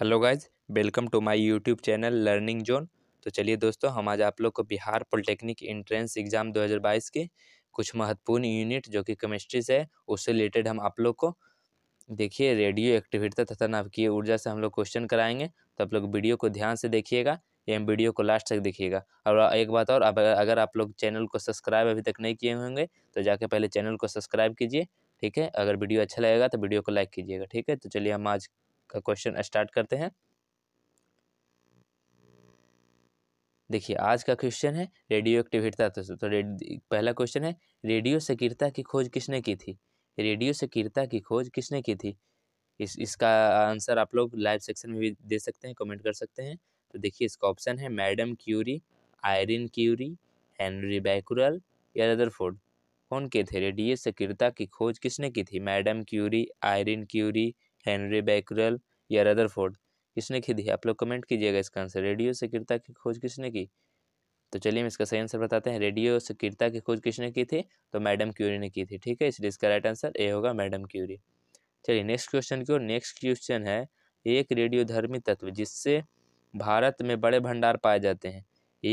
hello guys welcome to my YouTube channel learning zone तो चलिए दोस्तों हम आज आप लोग को बिहार पॉलिटेक्निक एंट्रेंस एग्ज़ाम 2022 के कुछ महत्वपूर्ण यूनिट जो कि केमिस्ट्री से है उससे रिलेटेड हम आप लोग को देखिए रेडियो एक्टिविटी तथा नाभिकीय ऊर्जा से हम लोग क्वेश्चन कराएंगे तो आप लोग वीडियो को ध्यान से देखिएगा या वीडियो को लास्ट तक देखिएगा और एक बात और अगर आप लोग चैनल को सब्सक्राइब अभी तक नहीं किए होंगे तो जाके पहले चैनल को सब्सक्राइब कीजिए ठीक है अगर वीडियो अच्छा लगेगा तो वीडियो को लाइक कीजिएगा ठीक है तो चलिए हम आज का क्वेश्चन स्टार्ट करते हैं देखिए आज का क्वेश्चन है रेडियो एक्टिव तो, तो, रेड पहला क्वेश्चन है रेडियो सकीरता की खोज किसने की थी रेडियो सकीरता की खोज किसने की थी इस इसका आंसर आप लोग लाइव सेक्शन में भी दे सकते हैं कमेंट कर सकते हैं तो देखिए इसका ऑप्शन है madam Curie Irene Curie Henri Becquerel या रदरफोर्ड कौन के थे रेडियो सकीरता की खोज किसने की थी madam Curie Irene Curie Henri Becquerel या रदरफोर्ड किसने की दी आप लोग कमेंट कीजिएगा इसका आंसर रेडियो सक्रियता की खोज किसने की तो चलिए हम इसका सही आंसर बताते हैं रेडियो सक्रियता की खोज किसने की थी तो मैडम क्यूरी ने की थी ठीक है इसलिए इसका राइट आंसर ए होगा मैडम क्यूरी चलिए नेक्स्ट क्वेश्चन की ओर नेक्स्ट क्वेश्चन है एक रेडियोधर्मी तत्व जिससे भारत में बड़े भंडार पाए जाते हैं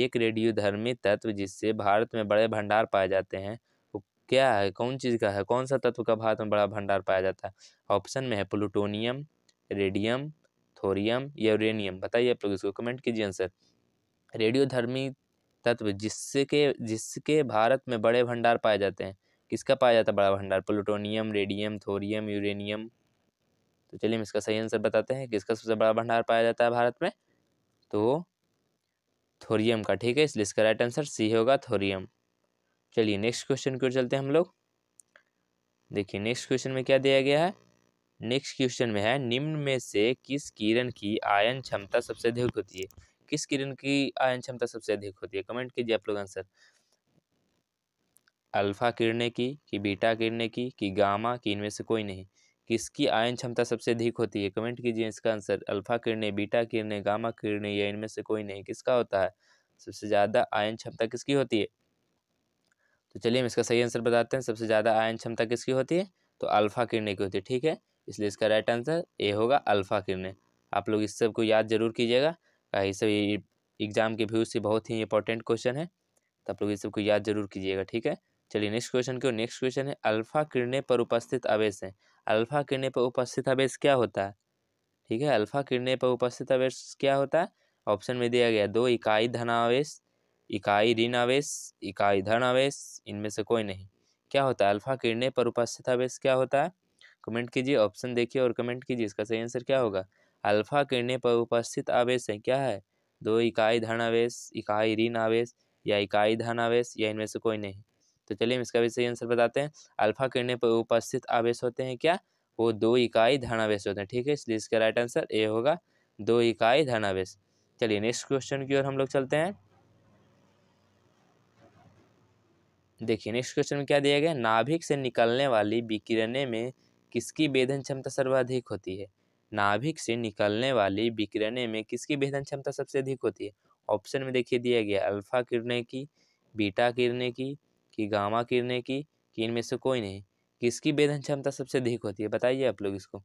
एक रेडियोधर्मी तत्व जिससे भारत में बड़े भंडार पाए जाते हैं क्या है कौन चीज़ का है कौन सा तत्व का भारत में बड़ा भंडार पाया जाता है ऑप्शन में है प्लूटोनियम रेडियम थोरियम या यूरेनियम बताइए आप लोग इसको कमेंट कीजिए आंसर रेडियोधर्मी तत्व जिसके जिसके भारत में बड़े भंडार पाए जाते हैं किसका पाया जाता है बड़ा भंडार प्लूटोनियम रेडियम थोरियम यूरेनियम तो चलिए हम इसका सही आंसर बताते हैं किसका सबसे बड़ा भंडार पाया जाता है भारत में तो थोरियम का ठीक है इसलिए इसका राइट आंसर सी होगा थोरियम चलिए नेक्स्ट क्वेश्चन की ओर चलते हैं हम लोग देखिए नेक्स्ट क्वेश्चन में क्या दिया गया है नेक्स्ट क्वेश्चन में है निम्न में से किस किरण की आयन क्षमता सबसे अधिक होती है किस किरण की आयन क्षमता सबसे अधिक होती है कमेंट कीजिए आप लोग आंसर अल्फा किरणें की कि बीटा किरणें की कि गामा की इनमें से कोई नहीं किसकी आयन क्षमता सबसे अधिक होती है कमेंट कीजिए इसका आंसर अल्फा किरणें बीटा किरणें गामा किरणें या इनमें से कोई नहीं किसका होता है सबसे ज़्यादा आयन क्षमता किसकी होती है तो चलिए हम इसका सही आंसर बताते हैं सबसे ज़्यादा आयन क्षमता किसकी होती है तो अल्फ़ा किरणें की होती है ठीक है इसलिए इसका राइट आंसर ए होगा अल्फ़ा किरणें आप लोग इस सब को याद जरूर कीजिएगा ये सब एग्ज़ाम के व्यू से बहुत ही इंपॉर्टेंट क्वेश्चन है तो आप लोग इस सबको याद जरूर कीजिएगा ठीक है चलिए नेक्स्ट क्वेश्चन क्यों नेक्स्ट क्वेश्चन है अल्फ़ा किरणें पर उपस्थित आवेश है अल्फ़ा किरणें पर उपस्थित आवेश क्या होता है ठीक है अल्फ़ा किरणें पर उपस्थित आवेश क्या होता है ऑप्शन में दिया गया दो इकाई धनावेश इकाई ऋण आवेश इकाई धन आवेश इनमें से कोई नहीं क्या होता है अल्फा किरणें पर उपस्थित आवेश क्या होता है कमेंट कीजिए ऑप्शन देखिए और कमेंट कीजिए इसका सही आंसर क्या होगा अल्फा किरणें पर उपस्थित आवेश है क्या है दो इकाई धन आवेश इकाई ऋण आवेश या इकाई धन आवेश या इनमें से कोई नहीं तो चलिए हम इसका भी सही आंसर बताते हैं अल्फा किरणें पर उपस्थित आवेश होते हैं क्या वो दो इकाई धनावेश होते हैं ठीक है इसलिए इसका राइट आंसर ए होगा दो इकाई धनावेश चलिए नेक्स्ट क्वेश्चन की ओर हम लोग चलते हैं देखिए नेक्स्ट क्वेश्चन में क्या दिया गया नाभिक से निकलने वाली विकिरणें में किसकी वेधन क्षमता सर्वाधिक होती है नाभिक से निकलने वाली विकिरणें में किसकी वेधन क्षमता सबसे अधिक होती है ऑप्शन में देखिए दिया गया अल्फा किरणें की बीटा किरणें की कि गामा किरणें की कि इनमें से कोई नहीं किसकी वेधन क्षमता सबसे अधिक होती है बताइए आप लोग इसको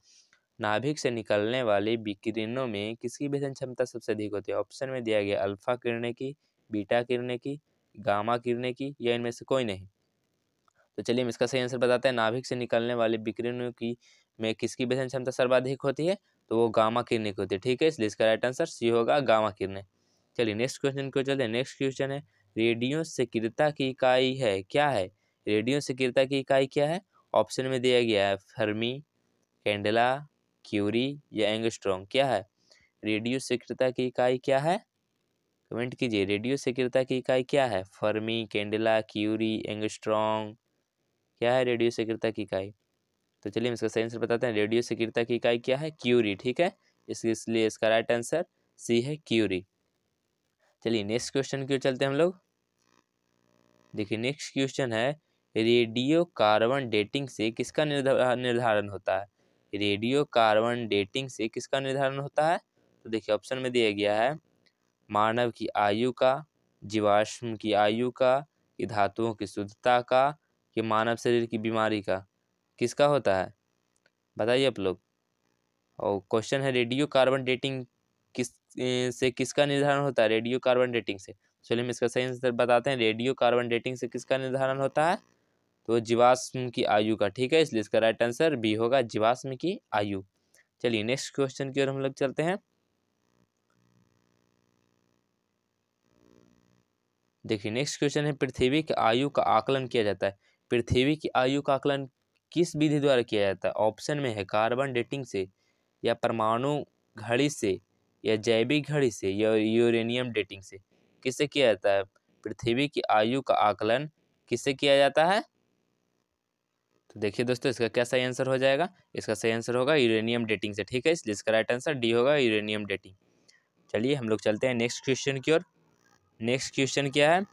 नाभिक से निकलने वाली विकिरणों में किसकी वेधन क्षमता सबसे अधिक होती है ऑप्शन में दिया गया अल्फा किरणें की बीटा किरणें की गामा किरणें की या इनमें से कोई नहीं तो चलिए हम इसका सही आंसर बताते हैं नाभिक से निकलने वाले विकिरणों की में किसकी व्यसन क्षमता सर्वाधिक होती है तो वो गामा किरणें की होती है ठीक है इसलिए इसका राइट आंसर सी होगा गामा किरणें चलिए नेक्स्ट क्वेश्चन को चलते हैं नेक्स्ट क्वेश्चन है रेडियो सिक्रता की इकाई है क्या है रेडियो सिक्रता की इकाई क्या है ऑप्शन में दिया गया है फर्मी कैंडला क्यूरी या एंगस्ट्रॉन्ग क्या है रेडियो सिक्रता की इकाई क्या है कमेंट कीजिए रेडियो सक्रियता की इकाई क्या है फर्मी कैंडेला क्यूरी एंगस्ट्रॉन्ग क्या है रेडियो सक्रियता की इकाई तो चलिए हम इसका सही आंसर बताते हैं रेडियो सक्रियता की इकाई क्या है क्यूरी ठीक है इसलिए इसका राइट आंसर सी है क्यूरी चलिए नेक्स्ट क्वेश्चन क्यों चलते हैं हम लोग देखिए नेक्स्ट क्वेश्चन है रेडियो कार्बन डेटिंग से किसका निर्धारण होता है रेडियो कार्बन डेटिंग से किसका निर्धारण होता है तो देखिए ऑप्शन में दिया गया है मानव की आयु का जीवाश्म की आयु का कि धातुओं की शुद्धता का कि मानव शरीर की बीमारी का किसका होता है बताइए आप लोग और क्वेश्चन है रेडियो कार्बन डेटिंग किस से किसका निर्धारण होता है रेडियो कार्बन डेटिंग से चलिए हम इसका सही आंसर बताते हैं रेडियो कार्बन डेटिंग से किसका निर्धारण होता है तो जीवाश्म की आयु का ठीक है इसलिए इसका राइट आंसर बी होगा जीवाश्म की आयु चलिए नेक्स्ट क्वेश्चन की ओर हम लोग चलते हैं देखिए नेक्स्ट क्वेश्चन है पृथ्वी की आयु का आकलन किया जाता है पृथ्वी की आयु का आकलन किस विधि द्वारा किया जाता है ऑप्शन में है कार्बन डेटिंग से या परमाणु घड़ी से या जैविक घड़ी से या यूरेनियम डेटिंग से किससे किया जाता है पृथ्वी की आयु का आकलन किससे किया जाता है तो देखिए दोस्तों इसका क्या सही आंसर हो जाएगा इसका सही आंसर होगा यूरेनियम डेटिंग से ठीक है इसलिए इसका राइट आंसर डी होगा यूरेनियम डेटिंग चलिए हम लोग चलते हैं नेक्स्ट क्वेश्चन की ओर नेक्स्ट क्वेश्चन क्या है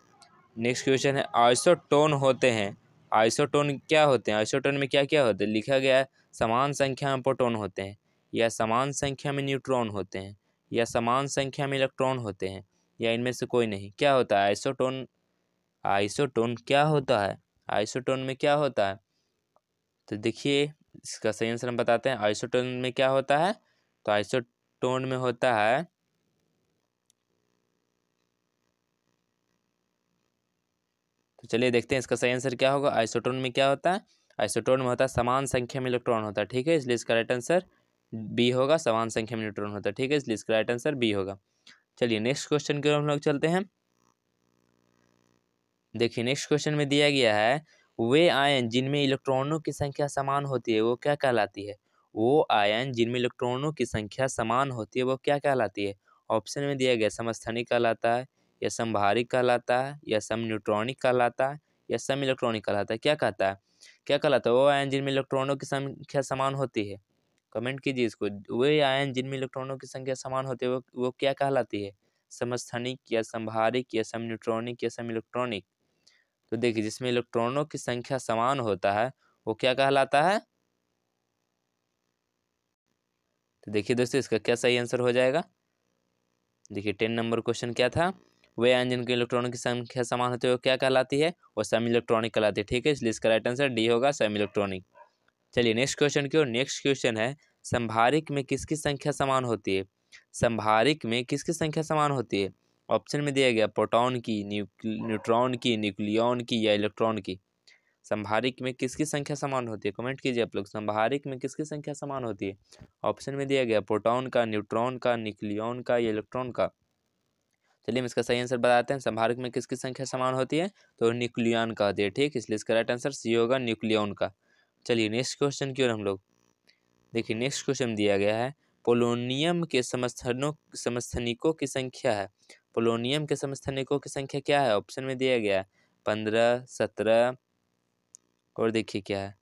नेक्स्ट क्वेश्चन है आइसोटोन होते हैं आइसोटोन क्या होते हैं आइसोटोन में क्या क्या होते हैं लिखा गया है समान संख्या में प्रोटोन होते हैं या समान संख्या में न्यूट्रॉन होते हैं या समान संख्या में इलेक्ट्रॉन होते हैं या इनमें से कोई नहीं क्या होता है आइसोटोन आइसोटोन क्या होता है आइसोटोन में क्या होता है तो देखिए इसका सही आंसर हम बताते हैं आइसोटोन में क्या होता है तो आइसोटोन में होता है तो चलिए देखते हैं इसका सही आंसर क्या होगा आइसोटोन में क्या होता है आइसोटोन में होता है समान संख्या में इलेक्ट्रॉन होता है ठीक है इसलिए इसका राइट आंसर बी होगा समान संख्या में इलेक्ट्रॉन होता है ठीक है इसलिए इसका राइट आंसर बी होगा चलिए नेक्स्ट क्वेश्चन की ओर हम लोग चलते हैं देखिए नेक्स्ट क्वेश्चन में दिया गया है वे आयन जिनमें इलेक्ट्रॉनों की संख्या समान होती है वो क्या कहलाती है वो आयन जिनमें इलेक्ट्रॉनों की संख्या समान होती है वो क्या कहलाती है ऑप्शन में दिया गया समस्थानी कहलाता है यह संभारिक कहलाता है यह सम न्यूट्रॉनिक कहलाता है यह सम इलेक्ट्रॉनिक कहलाता है क्या कहता है क्या कहलाता है वो आयन जिनमें इलेक्ट्रॉनों की संख्या समान होती है कमेंट कीजिए इसको वे आयन जिनमें इलेक्ट्रॉनों की संख्या समान होती है वो वो क्या कहलाती है समस्थनिक या संभारिक या सम न्यूट्रॉनिक या सम इलेक्ट्रॉनिक तो देखिए जिसमें इलेक्ट्रॉनों की संख्या समान होता है वो क्या कहलाता है तो देखिए दोस्तों इसका क्या सही आंसर हो जाएगा देखिए टेन नंबर क्वेश्चन क्या था वे आयन जिनके इलेक्ट्रॉनों की संख्या समान होती है वो क्या कहलाती है वो सेमी इलेक्ट्रॉनिक कहलाती है ठीक है इसलिए इसका राइट आंसर डी होगा सेमी इलेक्ट्रॉनिक चलिए नेक्स्ट क्वेश्चन की ओर नेक्स्ट क्वेश्चन है संभारिक में किसकी संख्या समान होती है संभारिक में किसकी संख्या समान होती है ऑप्शन में दिया गया प्रोटॉन की न्यूट्रॉन की न्यूक्लियन की या इलेक्ट्रॉन की संभारिक में किसकी संख्या समान होती है कमेंट कीजिए आप लोग संभारिक में किसकी संख्या समान होती है ऑप्शन में दिया गया प्रोटॉन का न्यूट्रॉन का न्यूक्लियन का या इलेक्ट्रॉन का चलिए हम इसका सही आंसर बताते हैं संभारक में किसकी संख्या समान होती है तो न्यूक्लियन होती है ठीक इसलिए इसका राइट आंसर सी होगा न्यूक्लियन का चलिए नेक्स्ट क्वेश्चन की ओर हम लोग देखिए नेक्स्ट क्वेश्चन दिया गया है पोलोनियम के समस्थनों समस्थनिकों की संख्या है पोलोनियम के समस्थनिकों की संख्या क्या है ऑप्शन में दिया गया है पंद्रह सत्रह और देखिए क्या है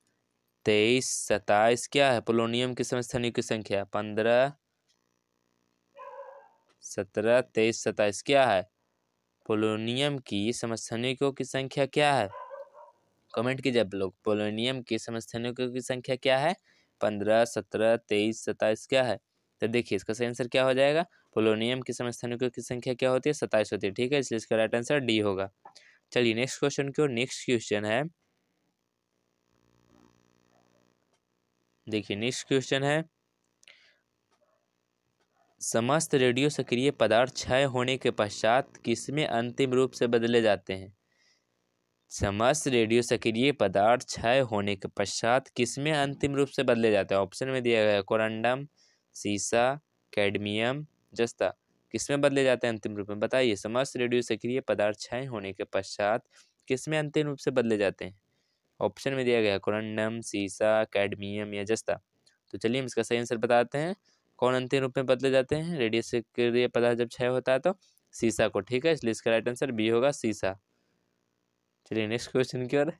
तेईस सत्ताईस क्या है पोलोनियम के समस्थनिकों की संख्या पंद्रह सत्रह तेईस सत्ताईस क्या है पोलोनियम की समस्थनिकों की संख्या क्या है कमेंट कीजिए आप लोग पोलोनियम की समस्थनिकों की संख्या क्या है पंद्रह सत्रह तेईस सत्ताईस क्या है तो देखिए इसका सही आंसर क्या हो जाएगा पोलोनियम की समस्थनिकों की संख्या क्या होती है सत्ताईस होती है ठीक है इसलिए इसका राइट आंसर डी होगा चलिए नेक्स्ट क्वेश्चन की ओर नेक्स्ट क्वेश्चन है देखिए नेक्स्ट क्वेश्चन है समस्त रेडियो सक्रिय पदार्थ क्षय होने के पश्चात किसमें अंतिम रूप से बदले जाते हैं समस्त रेडियो सक्रिय पदार्थ क्षय होने के पश्चात किसमें अंतिम रूप से बदले जाते हैं ऑप्शन में दिया गया कोरंडम सीसा कैडमियम जस्ता किसमें बदले जाते हैं अंतिम रूप में बताइए समस्त रेडियो सक्रिय पदार्थ क्षय होने के पश्चात किसमें अंतिम रूप से बदले जाते हैं ऑप्शन में दिया गया कोरंडम सीसा कैडमियम या जस्ता तो चलिए हम इसका सही आंसर बताते हैं कौन अंतिम रूप में बदले जाते हैं रेडियस के लिए पदार्थ जब क्षय होता है तो सीसा को ठीक है इसलिए इसका राइट आंसर बी होगा सीसा चलिए नेक्स्ट क्वेश्चन की ओर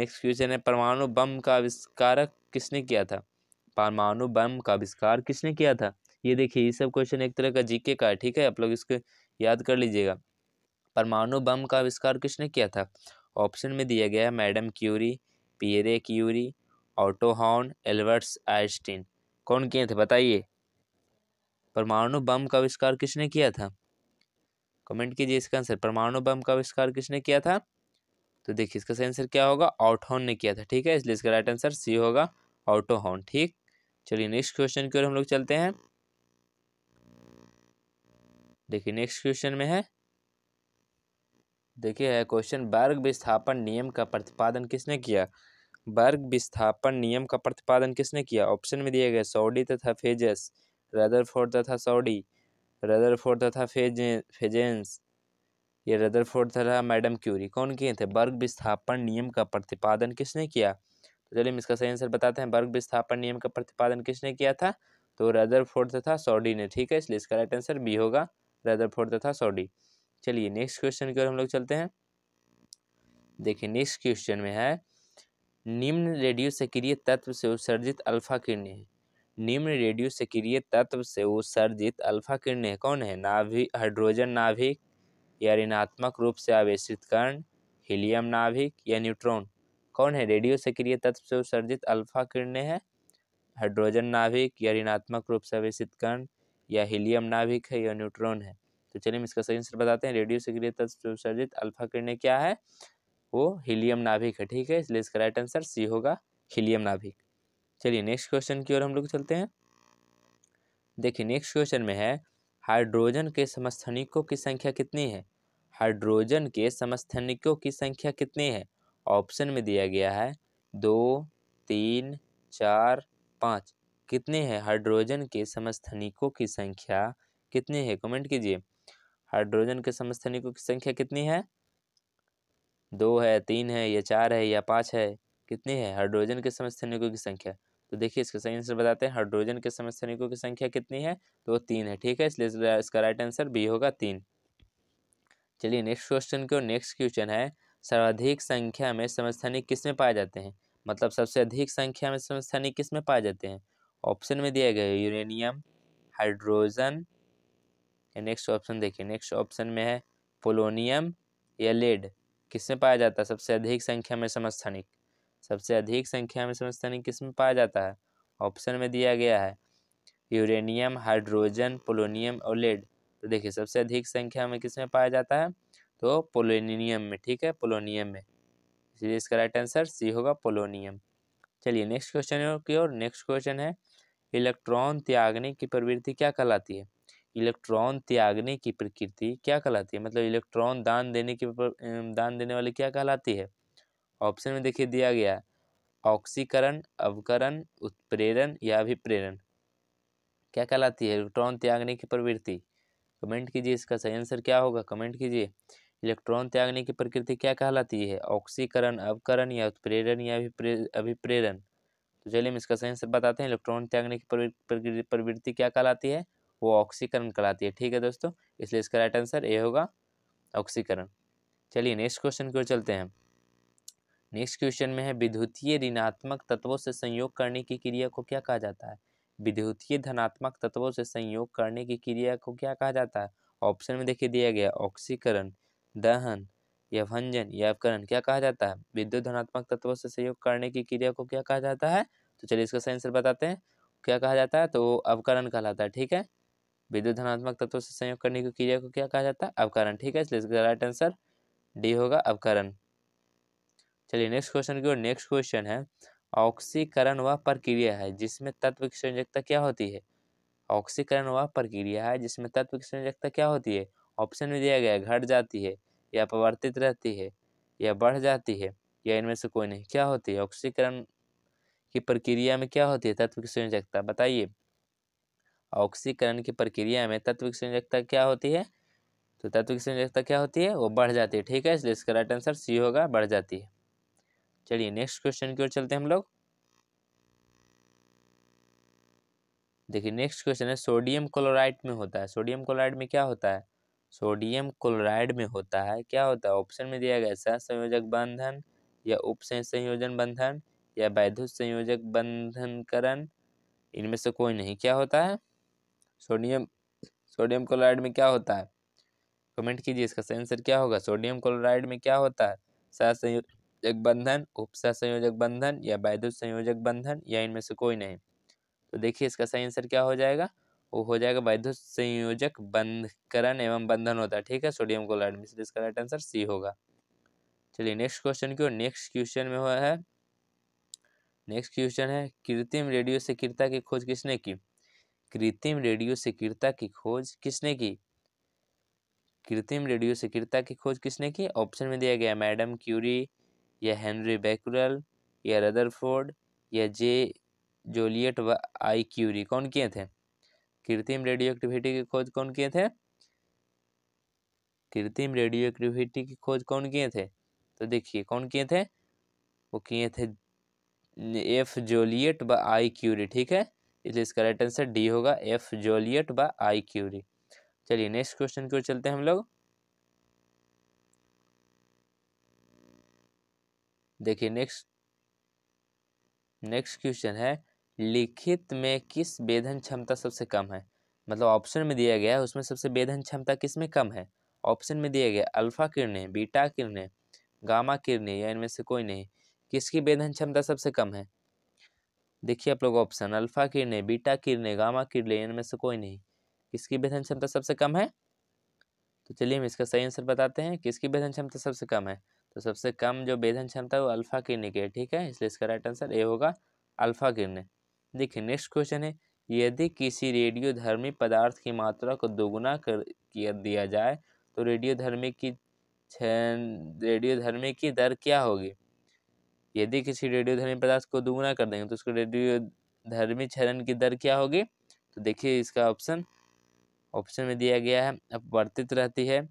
नेक्स्ट क्वेश्चन है परमाणु बम का आविष्कार किसने किया था परमाणु बम का आविष्कार किसने किया था ये देखिए ये सब क्वेश्चन एक तरह का जीके का है ठीक है आप लोग इसको याद कर लीजिएगा परमाणु बम का आविष्कार किसने किया था ऑप्शन में दिया गया है madam Curie Pierre Curie Otto Hahn Alberts Einstein कौन किए थे बताइए परमाणु बम का आविष्कार किसने किया था कमेंट कीजिए इसका आंसर परमाणु बम का आविष्कार किसने किया था तो देखिए इसका सही आंसर क्या होगा ऑटोहॉन ने किया था ठीक है इसलिए इसका राइट आंसर सी होगा ऑटोहॉन ठीक चलिए नेक्स्ट क्वेश्चन की ओर हम लोग चलते हैं देखिए नेक्स्ट क्वेश्चन में है देखिए है क्वेश्चन वर्ग विस्थापन नियम का प्रतिपादन किसने किया वर्ग विस्थापन नियम का प्रतिपादन किसने किया ऑप्शन में दिया गया सोडी तथा फेजस रदरफोर्ड तथा सऊडी रदरफोर्ड तथा फेजे फेजेंस ये रदरफोर्ड तथा मैडम क्यूरी कौन किए थे वर्ग विस्थापन नियम का प्रतिपादन किसने किया तो चलिए हम इसका सही आंसर बताते हैं वर्ग विस्थापन नियम का प्रतिपादन किसने किया था तो रदरफोर्ड तथा सऊडी ने ठीक है इसलिए इसका राइट आंसर बी होगा रदरफोर्ड तथा सऊडी चलिए नेक्स्ट क्वेश्चन की ओर हम लोग चलते हैं देखिए नेक्स्ट क्वेश्चन में है निम्न रेडियो सक्रिय तत्व से उत्सर्जित अल्फा किरणें निम्न रेडियो सक्रिय तत्व से उत्सर्जित अल्फा किरण कौन है नाभिक हाइड्रोजन नाभिक या ऋणात्मक रूप से आवेशित कर्ण हीलियम नाभिक या न्यूट्रॉन कौन है रेडियो सक्रिय तत्व से उत्सर्जित अल्फा किरण है हाइड्रोजन नाभिक या ऋणात्मक रूप से आवेशित कर्ण या हीलियम नाभिक है या न्यूट्रॉन है तो चलिए हम इसका सही आंसर बताते हैं रेडियो सक्रिय तत्व से उत्सर्जित अल्फा किरण क्या है वो हीलियम नाभिक है ठीक है इसलिए इसका राइट आंसर सी होगा हीलियम नाभिक चलिए नेक्स्ट क्वेश्चन की ओर हम लोग चलते हैं देखिए नेक्स्ट क्वेश्चन में है हाइड्रोजन के समस्थनिकों की संख्या कितनी है हाइड्रोजन के समस्थनिकों की संख्या कितनी है ऑप्शन में दिया गया है दो तीन चार पाँच कितने हैं हाइड्रोजन के समस्थनिकों की संख्या कितनी है कमेंट कीजिए हाइड्रोजन के समस्थनिकों की संख्या कितनी है दो है तीन है या चार है या पाँच है कितनी है हाइड्रोजन के समस्थनिकों की संख्या तो देखिए इसका सही आंसर बताते हैं हाइड्रोजन के समस्थानिकों की संख्या कितनी है तो वो तीन है ठीक है इसलिए इसका राइट आंसर बी होगा तीन चलिए नेक्स्ट क्वेश्चन की और नेक्स्ट क्वेश्चन है सर्वाधिक संख्या में समस्थानिक किस में पाए जाते हैं मतलब सबसे अधिक संख्या में समस्थानिक किस में पाए जाते हैं ऑप्शन में दिया गया है यूरेनियम हाइड्रोजन नेक्स्ट ऑप्शन देखिए नेक्स्ट ऑप्शन में है पोलोनियम या लेड किस में पाया जाता है सबसे अधिक संख्या में समस्थानिक सबसे अधिक संख्या में समस्थानिक किस्म पाया जाता है ऑप्शन में दिया गया है यूरेनियम हाइड्रोजन पोलोनियम और लेड तो देखिए सबसे अधिक संख्या में किस में पाया जाता है तो पोलोनियम में ठीक है पोलोनियम में इसलिए इसका राइट आंसर सी होगा पोलोनियम चलिए नेक्स्ट क्वेश्चन की ओर नेक्स्ट क्वेश्चन है इलेक्ट्रॉन त्यागने की प्रवृत्ति क्या कहलाती है इलेक्ट्रॉन त्यागने की प्रकृति क्या कहलाती है मतलब इलेक्ट्रॉन दान देने की दान देने वाली क्या कहलाती है ऑप्शन में देखिए दिया गया ऑक्सीकरण अवकरण उत्प्रेरण या अभिप्रेरण क्या कहलाती है इलेक्ट्रॉन त्यागने की प्रवृत्ति कमेंट कीजिए इसका सही आंसर क्या होगा कमेंट कीजिए इलेक्ट्रॉन त्यागने की प्रकृति क्या कहलाती है ऑक्सीकरण अवकरण या उत्प्रेरण या अभिप्रेरण तो चलिए हम इसका सही आंसर बताते हैं इलेक्ट्रॉन त्यागने की प्रवृत्ति क्या कहलाती है वो ऑक्सीकरण कहलाती है ठीक है दोस्तों इसलिए इसका राइट आंसर ए होगा ऑक्सीकरण चलिए नेक्स्ट क्वेश्चन की ओर चलते हैं नेक्स्ट क्वेश्चन में है विद्युतीय ऋणात्मक तत्वों से संयोग करने की क्रिया को क्या कहा जाता है विद्युतीय धनात्मक तत्वों से संयोग करने की क्रिया को क्या कहा जाता है ऑप्शन में देखिए दिया गया ऑक्सीकरण दहन या भंजन या अपकरण क्या कहा जाता है विद्युत धनात्मक तत्वों से संयोग करने की क्रिया को क्या कहा जाता है तो चलिए इसका आंसर बताते हैं क्या कहा जाता है तो अवकरण कहलाता है ठीक है विद्युत धनात्मक तत्वों से संयोग करने की क्रिया को क्या कहा जाता है अवकरण ठीक है इसलिए इसका राइट आंसर डी होगा अवकरण चलिए नेक्स्ट क्वेश्चन की ओर नेक्स्ट क्वेश्चन है ऑक्सीकरण वह प्रक्रिया है जिसमें तत्व की संयोजकता क्या होती है ऑक्सीकरण वह प्रक्रिया है जिसमें तत्व की संयोजकता क्या होती है ऑप्शन में दिया गया है घट जाती है या परिवर्तित रहती है या बढ़ जाती है या इनमें से कोई नहीं क्या होती है ऑक्सीकरण की प्रक्रिया में क्या होती है तत्व की संयोजकता बताइए ऑक्सीकरण की प्रक्रिया में तत्व की संयोजकता क्या होती है तो तत्व की संयोजकता क्या होती है वो बढ़ जाती है ठीक है इसलिए इसका राइट आंसर सी होगा बढ़ जाती है चलिए नेक्स्ट क्वेश्चन की ओर चलते हैं हम लोग देखिए नेक्स्ट क्वेश्चन है सोडियम क्लोराइड में होता है सोडियम क्लोराइड में क्या होता है सोडियम क्लोराइड में होता है क्या होता है ऑप्शन में दिया गया सह संयोजक बंधन या उप संयोजन बंधन या वैधु संयोजक बंधनकरण इनमें से कोई नहीं क्या होता है सोडियम सोडियम क्लोराइड में क्या होता है कमेंट कीजिए इसका सही आंसर क्या होगा सोडियम क्लोराइड में क्या होता है सह संयोजक संयोजक बंधन उपसा संयोजक बंधन या वैद्युत संयोजक बंधन या इनमें से कोई नहीं तो देखिए इसका सही आंसर क्या हो जाएगा वो हो जाएगा वैद्युत संयोजक बंधकरण एवं बंधन होता है ठीक है सोडियम क्लोराइड में इसका राइट आंसर सी होगा चलिए नेक्स्ट क्वेश्चन की ओर नेक्स्ट क्वेश्चन में हुआ है नेक्स्ट क्वेश्चन है कृत्रिम रेडियो से कृता की खोज किसने की कृत्रिम रेडियो से कृता की खोज किसने की कृत्रिम रेडियो से कृता की खोज किसने की ऑप्शन में दिया गया मैडम क्यूरी या हेनरी बैकुरल या रदरफोर्ड या जे जोलियट व आई क्यूरी कौन किए थे कृत्रिम रेडियो एक्टिविटी की खोज कौन किए थे कृत्रिम रेडियो एक्टिविटी की खोज कौन किए थे तो देखिए कौन किए थे वो किए थे एफ जोलियट व आई क्यूरी ठीक है इसलिए इसका राइट आंसर डी होगा एफ जोलियट व आई क्यूरी चलिए नेक्स्ट क्वेश्चन की ओर चलते हैं हम लोग देखिए नेक्स्ट नेक्स्ट क्वेश्चन है लिखित में किस वेधन क्षमता सबसे कम है मतलब ऑप्शन में दिया गया है उसमें सबसे वेधन क्षमता किस में कम है ऑप्शन में दिया गया अल्फा किरणें बीटा किरणें गामा किरणें या इनमें से कोई नहीं किसकी वेधन क्षमता सबसे कम है देखिए आप लोग ऑप्शन अल्फा किरणें बीटा किरणें गामा किरणें इनमें से कोई नहीं किसकी वेधन क्षमता सबसे कम है तो चलिए हम इसका सही आंसर बताते हैं किसकी वेधन क्षमता सबसे कम है तो सबसे कम जो बेधन क्षमता है वो अल्फा किरने की है ठीक है इसलिए इसका राइट आंसर ए होगा अल्फा किरण देखिए नेक्स्ट क्वेश्चन है यदि किसी रेडियोधर्मी पदार्थ की मात्रा को दोगुना कर दिया जाए तो रेडियोधर्मी की रेडियोधर्मी की दर क्या होगी यदि किसी रेडियोधर्मी पदार्थ को दोगुना कर देंगे तो उसको रेडियोधर्मी क्षरण की दर क्या होगी तो देखिए इसका ऑप्शन ऑप्शन में दिया गया है अपवर्तित रहती है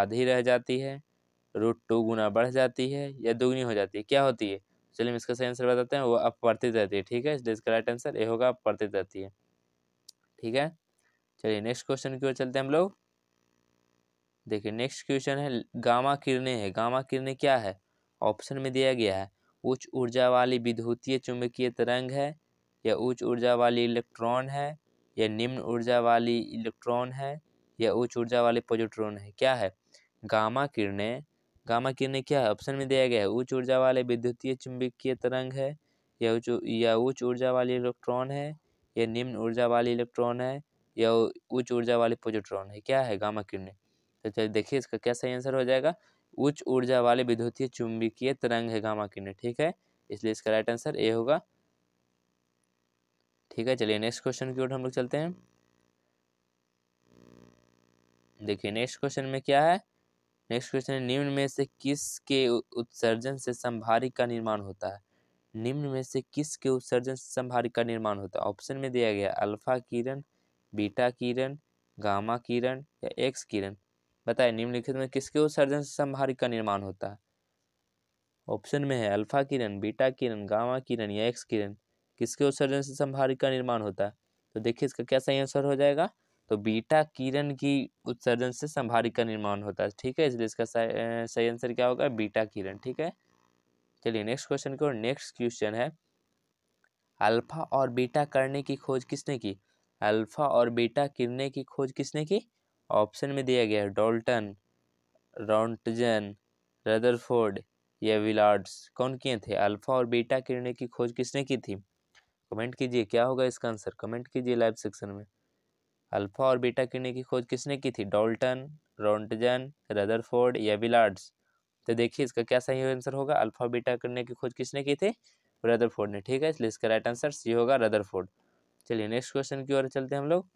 आधी रह जाती है रूट टू गुना बढ़ जाती है या दोगुनी हो जाती है क्या होती है चलिए हम इसका सही आंसर बताते हैं वो अपवर्तित रहती है ठीक है इसका राइट आंसर ए होगा अपवर्तित रहती है ठीक है चलिए नेक्स्ट क्वेश्चन की ओर चलते हैं हम लोग देखिए नेक्स्ट क्वेश्चन है गामा किरणें है गामा किरणें क्या है ऑप्शन में दिया गया है उच्च ऊर्जा वाली विद्युतीय चुंबकीय तरंग है या उच्च ऊर्जा वाली इलेक्ट्रॉन है या निम्न ऊर्जा वाली इलेक्ट्रॉन है या उच्च ऊर्जा वाली पोजिट्रॉन है क्या है गामा किरणें गामा किरण क्या है ऑप्शन में दिया गया है उच्च ऊर्जा वाले विद्युतीय चुंबकीय तरंग है या उच्च या उच्च ऊर्जा वाली इलेक्ट्रॉन है या निम्न ऊर्जा वाली इलेक्ट्रॉन है या उच्च ऊर्जा वाले पोजिट्रॉन है क्या है गामा किरण तो चलिए देखिए इसका क्या सही आंसर हो जाएगा उच्च ऊर्जा वाले विद्युतीय चुंबकीय तरंग है गामा किरण ठीक है इसलिए इसका राइट आंसर ए होगा ठीक है चलिए नेक्स्ट क्वेश्चन की ओर हम लोग चलते हैं देखिए नेक्स्ट क्वेश्चन में क्या है नेक्स्ट क्वेश्चन है निम्न में से किस के उत्सर्जन से संभारी का निर्माण होता है निम्न में से किस के उत्सर्जन से संभारी का निर्माण होता है ऑप्शन में दिया गया अल्फा किरण बीटा किरण गामा किरण या एक्स किरण बताए निम्नलिखित में किसके उत्सर्जन से संभारी का निर्माण होता है ऑप्शन में है अल्फा किरण बीटा किरण गामा किरण या एक्स किरण किसके उत्सर्जन से संभारी का निर्माण होता है तो देखिए इसका क्या सही आंसर हो जाएगा तो बीटा किरण की उत्सर्जन से संभारी का निर्माण होता है ठीक है इसलिए इसका सही आंसर क्या होगा बीटा किरण ठीक है चलिए नेक्स्ट क्वेश्चन को नेक्स्ट क्वेश्चन है अल्फा और बीटा करने की खोज किसने की अल्फा और बीटा किरने की खोज किसने की ऑप्शन में दिया गया है डोल्टन रॉन्टजन रदरफोर्ड या विलार्ड्स कौन किए थे अल्फा और बीटा किरने की खोज किसने की थी कमेंट कीजिए क्या होगा इसका आंसर कमेंट कीजिए लाइव सेक्शन में अल्फा और बीटा किरणें की खोज किसने की थी डोल्टन रोंटजन रदरफोर्ड या विलार्ड्स तो देखिए इसका क्या सही आंसर होगा अल्फा बीटा किरणों की खोज किसने की थी रदरफोर्ड ने ठीक है इसलिए इसका राइट आंसर सी होगा रदरफोर्ड चलिए नेक्स्ट क्वेश्चन की ओर चलते हैं हम लोग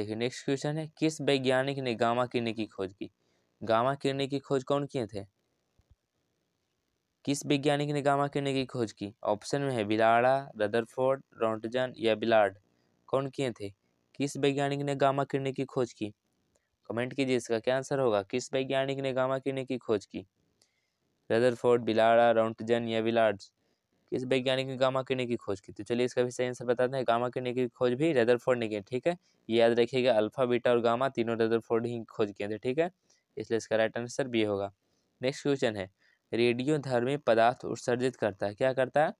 देखिए नेक्स्ट क्वेश्चन है किस वैज्ञानिक ने गामा किरणें की खोज की गामा किरणें की खोज कौन किए थे किस वैज्ञानिक ने गामा किरणें की खोज की ऑप्शन में है बिलाड़ा रदरफोर्ड रोंटजन या बिलार्ड कौन किए थे किस वैज्ञानिक ने गामा किरण की खोज की कमेंट कीजिए इसका क्या आंसर होगा किस वैज्ञानिक ने गामा किरण की खोज की रदरफोर्ड बिलाड़ा राउंटजन या बिलाड्स किस वैज्ञानिक ने गामा किरण की खोज की तो चलिए इसका भी सही आंसर बताते हैं गामा किरण की खोज भी रदरफोर्ड ने की ठीक है ये याद रखिएगा अल्फा बीटा और गामा तीनों रदरफोर्ड ही खोज किए थे ठीक है इसलिए इसका राइट आंसर बी होगा नेक्स्ट क्वेश्चन है रेडियो पदार्थ उत्सर्जित करता है क्या करता है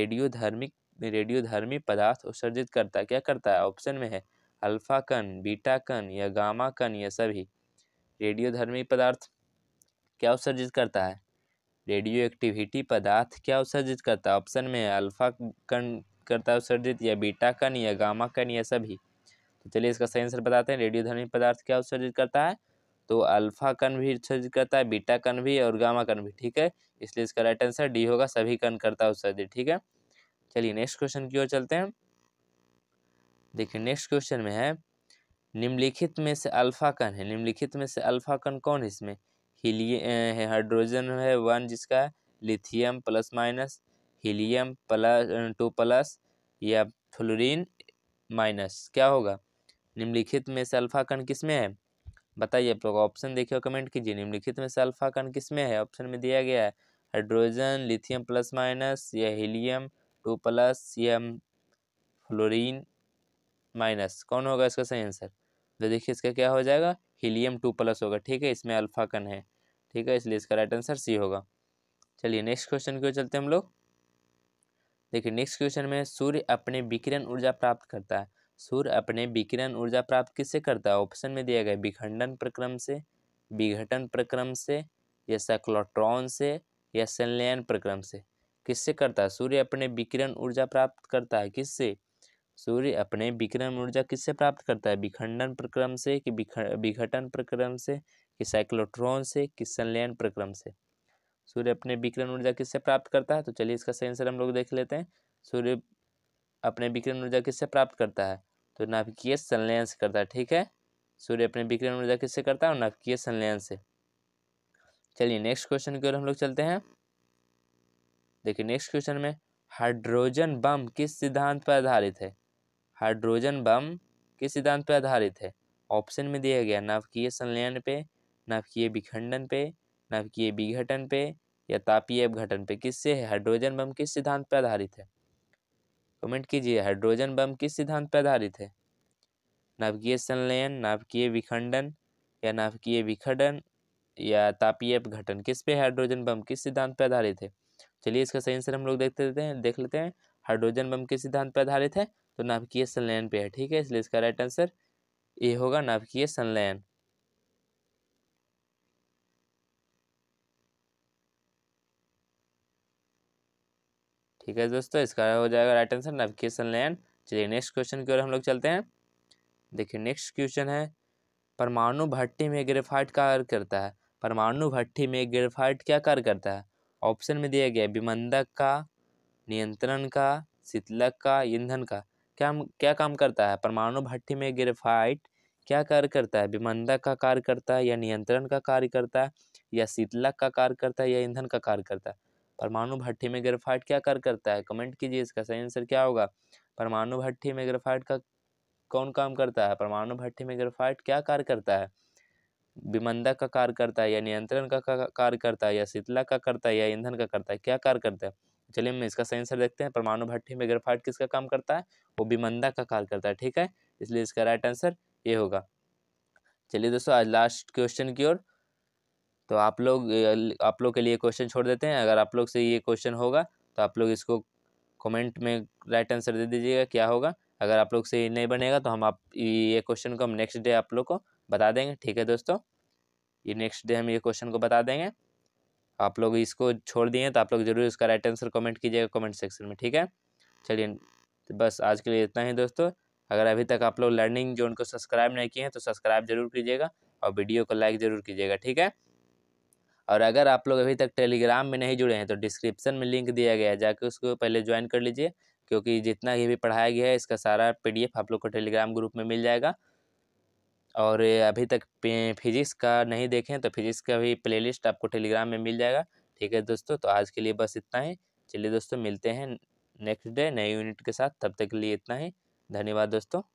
रेडियो धर्मिक रेडियोधर्मी पदार्थ उत्सर्जित करता है क्या करता है ऑप्शन में है अल्फा कण बीटा कण या गामा कण या सभी रेडियोधर्मी पदार्थ क्या उत्सर्जित करता है रेडियो एक्टिविटी पदार्थ क्या उत्सर्जित करता है ऑप्शन में है अल्फा कण करता है उत्सर्जित या बीटा कण या गामा कण या सभी तो चलिए इसका सही आंसर बताते हैं रेडियोधर्मी पदार्थ क्या उत्सर्जित करता है तो अल्फा कण भी उत्सर्जित करता है बीटा कण भी और गामा कण भी ठीक है इसलिए इसका राइट आंसर डी होगा सभी कण करता है उत्सर्जित ठीक है चलिए नेक्स्ट क्वेश्चन की ओर चलते हैं देखिए नेक्स्ट क्वेश्चन में है निम्नलिखित में से अल्फा कण है निम्नलिखित में से अल्फा कण कौन है इसमें हीलियम हाइड्रोजन है वन जिसका lithium plus minus helium plus two plus या फ्लोरीन माइनस क्या होगा निम्नलिखित में से अल्फा कण किस में है बताइए आप लोग ऑप्शन देखिए और कमेंट कीजिए निम्नलिखित में से अल्फा कण किस में है ऑप्शन में दिया गया है हाइड्रोजन लिथियम प्लस माइनस या helium two plus C M fluorine minus कौन होगा इसका सही आंसर तो देखिए इसका क्या हो जाएगा हीलियम टू प्लस होगा ठीक है इसमें अल्फा कन है ठीक है इसलिए इसका राइट आंसर सी होगा चलिए नेक्स्ट क्वेश्चन की ओर चलते हैं हम लोग देखिए नेक्स्ट क्वेश्चन में सूर्य अपने विकिरण ऊर्जा प्राप्त करता है सूर्य अपने विकिरण ऊर्जा प्राप्त किससे करता है ऑप्शन में दिया गया विखंडन प्रक्रम से विघटन प्रक्रम से या सैक्लोट्रॉन से या संलयन प्रक्रम से किससे करता है सूर्य अपने विकिरण ऊर्जा प्राप्त करता है किससे सूर्य अपने विकिरण ऊर्जा किससे प्राप्त करता है विखंडन प्रक्रम से कि विघटन प्रक्रम से कि साइक्लोट्रॉन से कि संलयन प्रक्रम से सूर्य अपने विकिरण ऊर्जा किससे प्राप्त करता है तो चलिए इसका सही आंसर हम लोग देख लेते हैं सूर्य अपने विकिरण ऊर्जा किससे प्राप्त करता है तो नाभिकीय संलयन से करता है ठीक है सूर्य अपने विकिरण ऊर्जा किससे करता है नाभिकीय संलयन से चलिए नेक्स्ट क्वेश्चन की ओर हम लोग चलते हैं देखिए नेक्स्ट क्वेश्चन में हाइड्रोजन बम किस सिद्धांत पर आधारित है हाइड्रोजन बम किस सिद्धांत पर आधारित है ऑप्शन में दिया गया नवकीय संलयन पे नवकीय विखंडन पे नवकीय विघटन पे या तापीय अपघटन पे किससे है हाइड्रोजन बम किस सिद्धांत पर आधारित है कमेंट कीजिए हाइड्रोजन बम किस सिद्धांत पर आधारित है नवकीय संलयन नवकीय विखंडन या नवकीय विखंडन या तापीय अपघटन किस पे हाइड्रोजन बम किस सिद्धांत पर आधारित है चलिए इसका सही आंसर हम लोग देखते देते हैं देख लेते हैं हाइड्रोजन बम के सिद्धांत पर आधारित है तो नाभिकीय संलयन पे है ठीक है इसलिए इसका राइट आंसर ए होगा नाभिकीय संलयन ठीक है दोस्तों इसका हो जाएगा राइट आंसर नाभिकीय संलयन चलिए नेक्स्ट क्वेश्चन की ओर हम लोग चलते हैं देखिए नेक्स्ट क्वेश्चन है परमाणु भट्टी में ग्रेफाइट कार्य करता है परमाणु भट्टी में ग्रेफाइट क्या कार्य करता है ऑप्शन में दिया गया विमंदक का नियंत्रण का शीतलक का ईंधन का क्या क्या काम करता है परमाणु भट्टी में ग्रेफाइट क्या कार्य करता है विमंदक का कार्य करता है या नियंत्रण का कार्य करता है या शीतलक का कार्य करता है या ईंधन का कार्य करता है परमाणु भट्टी में ग्रेफाइट क्या कार्य करता है कमेंट कीजिए इसका सही आंसर क्या होगा परमाणु भट्टी में ग्रेफाइट का कौन काम करता है परमाणु भट्टी में ग्रेफाइट क्या कार्य करता है विमंदा का कार्य करता है या नियंत्रण का कार्य करता है या शीतला का करता है या ईंधन का करता है क्या कार्य करता है चलिए हम इसका सही आंसर देखते हैं परमाणु भट्टी में ग्रेफाइट किसका काम करता है वो विमंदा का कार्य करता है ठीक है इसलिए इसका राइट आंसर ये होगा चलिए दोस्तों आज लास्ट क्वेश्चन की ओर तो आप लोग आप लोग के लिए क्वेश्चन छोड़ देते हैं अगर आप लोग से ये क्वेश्चन होगा तो आप लोग इसको कमेंट में राइट आंसर दे दीजिएगा क्या होगा अगर आप लोग से नहीं बनेगा तो हम आप ये क्वेश्चन को हम नेक्स्ट डे आप लोग को बता देंगे ठीक है दोस्तों ये नेक्स्ट डे हम ये क्वेश्चन को बता देंगे आप लोग इसको छोड़ दिए तो आप लोग ज़रूर इसका राइट आंसर कमेंट कीजिएगा कमेंट सेक्शन में ठीक है चलिए तो बस आज के लिए इतना ही दोस्तों अगर अभी तक आप लोग लर्निंग जोन को सब्सक्राइब नहीं किए हैं तो सब्सक्राइब जरूर कीजिएगा और वीडियो को लाइक ज़रूर कीजिएगा ठीक है और अगर आप लोग अभी तक टेलीग्राम में नहीं जुड़े हैं तो डिस्क्रिप्शन में लिंक दिया गया है जाके उसको पहले ज्वाइन कर लीजिए क्योंकि जितना ये भी पढ़ाया गया है इसका सारा पी आप लोग को टेलीग्राम ग्रुप में मिल जाएगा और अभी तक फिजिक्स का नहीं देखें तो फिजिक्स का भी प्लेलिस्ट आपको टेलीग्राम में मिल जाएगा ठीक है दोस्तों तो आज के लिए बस इतना ही चलिए दोस्तों मिलते हैं नेक्स्ट डे नए यूनिट के साथ तब तक के लिए इतना ही धन्यवाद दोस्तों